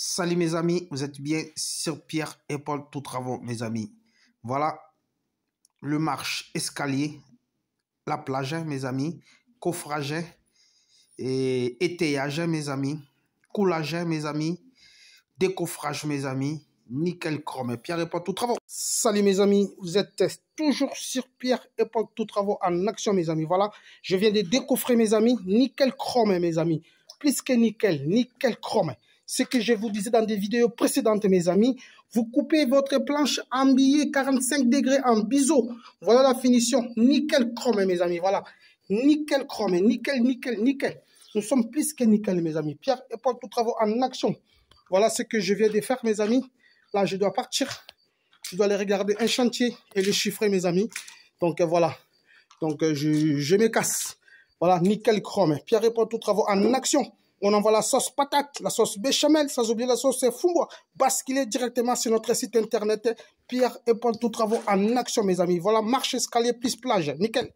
Salut mes amis, vous êtes bien sur Pierre et Paul Tout Travaux mes amis. Voilà le marche escalier, la plage hein, mes amis, coffrage hein, et étayage hein, mes amis, coulage mes amis, décoffrage mes amis, nickel chrome, Pierre et Paul Tout Travaux. Salut mes amis, vous êtes toujours sur Pierre et Paul Tout Travaux en action mes amis. Voilà, je viens de décoffrer mes amis, nickel chrome mes amis, plus que nickel, nickel chrome ce que je vous disais dans des vidéos précédentes, mes amis. Vous coupez votre planche en billets 45 degrés en biseau. Voilà la finition. Nickel chrome, mes amis. Voilà. Nickel chrome. Nickel, nickel, nickel. Nous sommes plus que nickel, mes amis. Pierre et Paul, tout travaux en action. Voilà ce que je viens de faire, mes amis. Là, je dois partir. Je dois aller regarder un chantier et le chiffrer, mes amis. Donc, euh, voilà. Donc, euh, je, je me casse. Voilà, nickel chrome. Pierre et Paul, tout travaux en action. On envoie la sauce patate, la sauce béchamel, sans oublier la sauce fumbo. Basculez directement sur notre site internet Pierre et Paul Tout Travaux en action, mes amis. Voilà, marche, escalier, plus plage. Nickel.